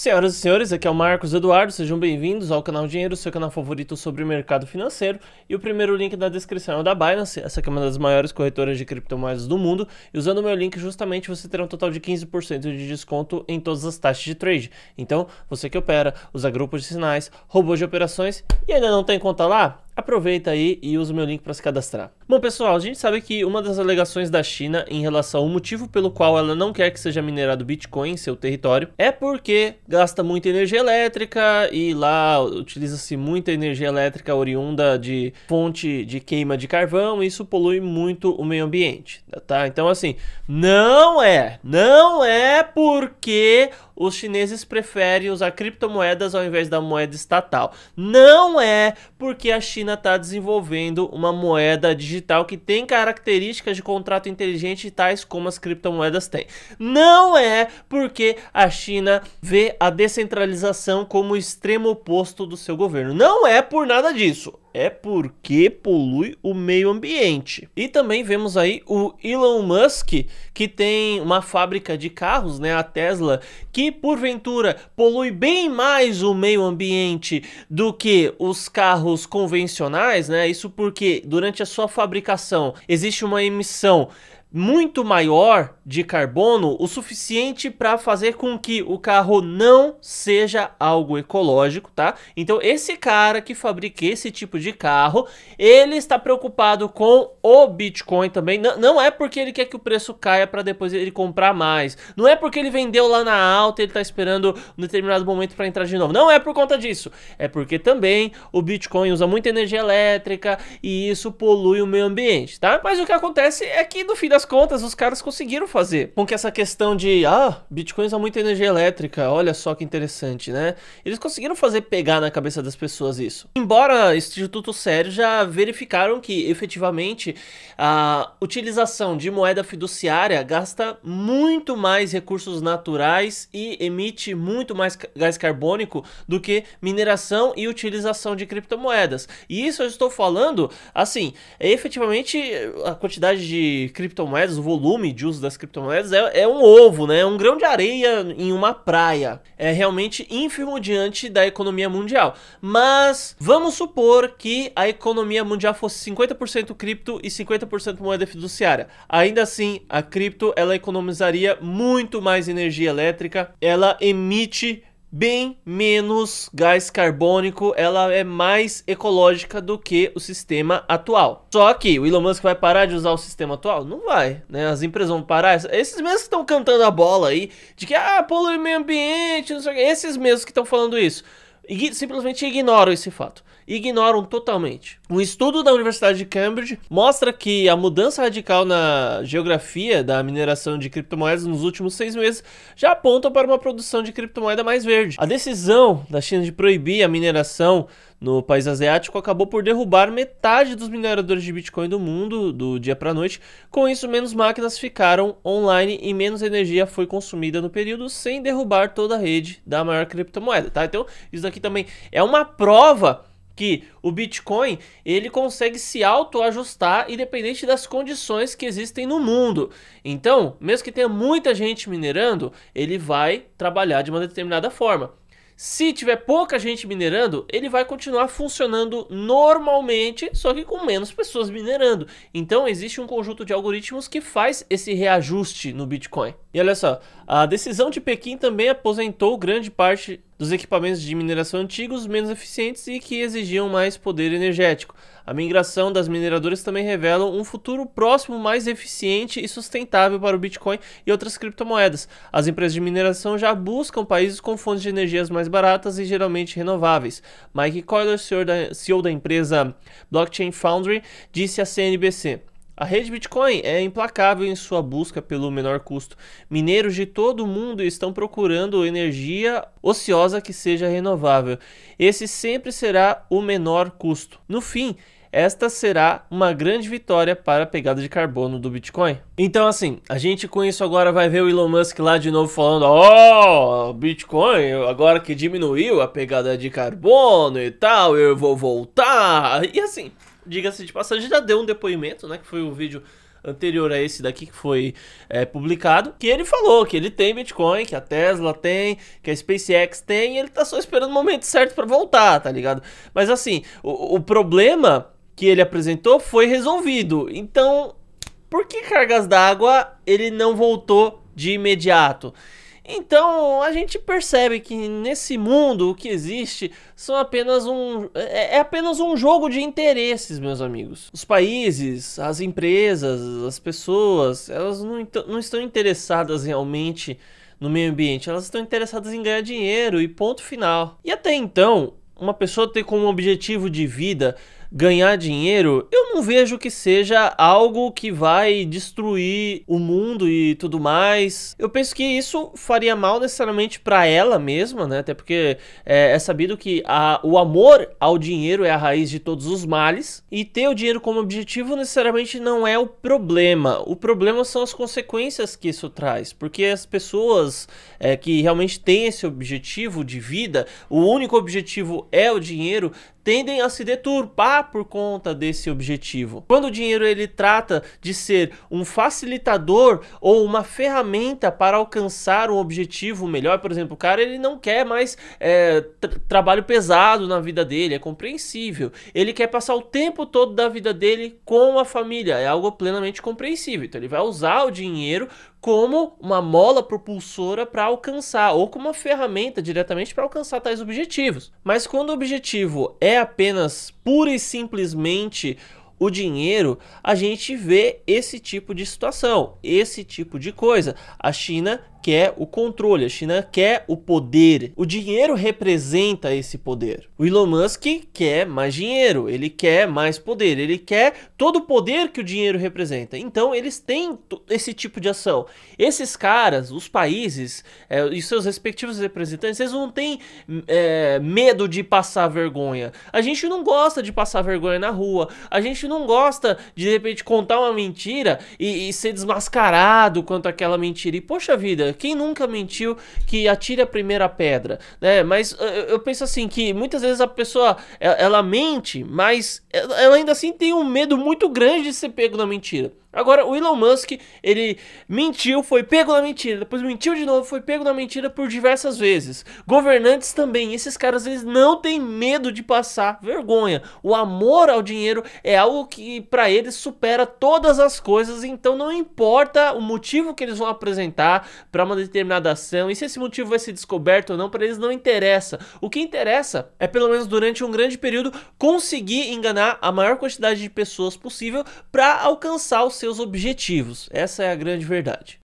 Senhoras e senhores, aqui é o Marcos Eduardo, sejam bem-vindos ao canal Dinheiro, seu canal favorito sobre o mercado financeiro. E o primeiro link da descrição é o da Binance, essa que é uma das maiores corretoras de criptomoedas do mundo. E usando o meu link, justamente, você terá um total de 15% de desconto em todas as taxas de trade. Então, você que opera, usa grupos de sinais, robôs de operações e ainda não tem conta lá? aproveita aí e usa o meu link para se cadastrar. Bom, pessoal, a gente sabe que uma das alegações da China em relação ao motivo pelo qual ela não quer que seja minerado Bitcoin em seu território é porque gasta muita energia elétrica e lá utiliza-se muita energia elétrica oriunda de fonte de queima de carvão e isso polui muito o meio ambiente, tá? Então, assim, não é, não é porque os chineses preferem usar criptomoedas ao invés da moeda estatal. Não é porque a China está desenvolvendo uma moeda digital que tem características de contrato inteligente tais como as criptomoedas têm. Não é porque a China vê a descentralização como o extremo oposto do seu governo. Não é por nada disso é porque polui o meio ambiente. E também vemos aí o Elon Musk, que tem uma fábrica de carros, né, a Tesla, que porventura polui bem mais o meio ambiente do que os carros convencionais, né? Isso porque durante a sua fabricação existe uma emissão muito maior de carbono, o suficiente para fazer com que o carro não seja algo ecológico, tá? Então esse cara que fabrica esse tipo de carro, ele está preocupado com o Bitcoin também. N não é porque ele quer que o preço caia para depois ele comprar mais. Não é porque ele vendeu lá na alta, ele está esperando um determinado momento para entrar de novo. Não é por conta disso. É porque também o Bitcoin usa muita energia elétrica e isso polui o meio ambiente, tá? Mas o que acontece é que no fim da das contas, os caras conseguiram fazer com que essa questão de, ah, Bitcoin usa é muita energia elétrica, olha só que interessante, né? Eles conseguiram fazer pegar na cabeça das pessoas isso. Embora institutos sérios já verificaram que, efetivamente, a utilização de moeda fiduciária gasta muito mais recursos naturais e emite muito mais gás carbônico do que mineração e utilização de criptomoedas. E isso eu estou falando, assim, é efetivamente, a quantidade de criptomoedas criptomoedas, o volume de uso das criptomoedas é, é um ovo, né? É um grão de areia em uma praia. É realmente ínfimo diante da economia mundial. Mas vamos supor que a economia mundial fosse 50% cripto e 50% moeda fiduciária. Ainda assim, a cripto ela economizaria muito mais energia elétrica, ela emite bem menos gás carbônico, ela é mais ecológica do que o sistema atual. Só que o Elon Musk vai parar de usar o sistema atual? Não vai, né? As empresas vão parar. Esses mesmos que estão cantando a bola aí, de que, ah, polui meio ambiente, não sei o que, esses mesmos que estão falando isso e simplesmente ignoram esse fato. Ignoram totalmente. Um estudo da Universidade de Cambridge mostra que a mudança radical na geografia da mineração de criptomoedas nos últimos seis meses já aponta para uma produção de criptomoeda mais verde. A decisão da China de proibir a mineração no país asiático acabou por derrubar metade dos mineradores de Bitcoin do mundo do dia para a noite. Com isso, menos máquinas ficaram online e menos energia foi consumida no período, sem derrubar toda a rede da maior criptomoeda, tá? Então, isso aqui também é uma prova que o Bitcoin ele consegue se autoajustar independente das condições que existem no mundo. Então, mesmo que tenha muita gente minerando, ele vai trabalhar de uma determinada forma. Se tiver pouca gente minerando, ele vai continuar funcionando normalmente, só que com menos pessoas minerando. Então existe um conjunto de algoritmos que faz esse reajuste no Bitcoin. E olha só, a decisão de Pequim também aposentou grande parte dos equipamentos de mineração antigos, menos eficientes e que exigiam mais poder energético. A migração das mineradoras também revela um futuro próximo mais eficiente e sustentável para o Bitcoin e outras criptomoedas. As empresas de mineração já buscam países com fontes de energias mais baratas e geralmente renováveis. Mike Coyler, CEO da, CEO da empresa Blockchain Foundry, disse à CNBC. A rede Bitcoin é implacável em sua busca pelo menor custo. Mineiros de todo o mundo estão procurando energia ociosa que seja renovável. Esse sempre será o menor custo. No fim, esta será uma grande vitória para a pegada de carbono do Bitcoin. Então, assim, a gente com isso agora vai ver o Elon Musk lá de novo falando: Ó, oh, Bitcoin, agora que diminuiu a pegada de carbono e tal, eu vou voltar. E assim, diga-se de passagem, tipo, já deu um depoimento, né? Que foi o vídeo anterior a esse daqui que foi é, publicado, que ele falou que ele tem Bitcoin, que a Tesla tem, que a SpaceX tem, e ele tá só esperando o momento certo para voltar, tá ligado? Mas assim, o, o problema que ele apresentou foi resolvido. Então, por que cargas d'água ele não voltou de imediato? Então a gente percebe que nesse mundo o que existe são apenas um é, é apenas um jogo de interesses, meus amigos. Os países, as empresas, as pessoas, elas não, então, não estão interessadas realmente no meio ambiente, elas estão interessadas em ganhar dinheiro e ponto final. E até então, uma pessoa ter como objetivo de vida ganhar dinheiro, eu não vejo que seja algo que vai destruir o mundo e tudo mais. Eu penso que isso faria mal necessariamente para ela mesma, né? Até porque é, é sabido que a, o amor ao dinheiro é a raiz de todos os males e ter o dinheiro como objetivo necessariamente não é o problema. O problema são as consequências que isso traz, porque as pessoas é, que realmente têm esse objetivo de vida, o único objetivo é o dinheiro, tendem a se deturpar por conta desse objetivo. Quando o dinheiro ele trata de ser um facilitador ou uma ferramenta para alcançar um objetivo melhor, por exemplo, o cara ele não quer mais é, trabalho pesado na vida dele, é compreensível. Ele quer passar o tempo todo da vida dele com a família, é algo plenamente compreensível. Então ele vai usar o dinheiro como uma mola propulsora para alcançar, ou como uma ferramenta diretamente para alcançar tais objetivos. Mas quando o objetivo é apenas pura e simplesmente o dinheiro, a gente vê esse tipo de situação, esse tipo de coisa. A China quer o controle, a China quer o poder. O dinheiro representa esse poder. O Elon Musk quer mais dinheiro, ele quer mais poder, ele quer todo o poder que o dinheiro representa. Então eles têm esse tipo de ação. Esses caras, os países é, e seus respectivos representantes, eles não têm é, medo de passar vergonha. A gente não gosta de passar vergonha na rua, a gente não gosta de, de repente contar uma mentira e, e ser desmascarado quanto àquela mentira. E poxa vida, quem nunca mentiu que atire a primeira pedra, né? Mas eh, eu penso assim que muitas vezes a pessoa eh, ela mente, mas ela ainda assim tem um medo muito grande de ser pego na mentira. Agora, o Elon Musk, ele mentiu, foi pego na mentira, depois mentiu de novo, foi pego na mentira por diversas vezes. Governantes também, esses caras, eles não têm medo de passar vergonha. O amor ao dinheiro é algo que para eles supera todas as coisas, então não importa o motivo que eles vão apresentar para uma determinada ação, e se esse motivo vai ser descoberto ou não, para eles não interessa. O que interessa é, pelo menos durante um grande período, conseguir enganar a maior quantidade de pessoas possível para alcançar os seus objetivos. Essa é a grande verdade.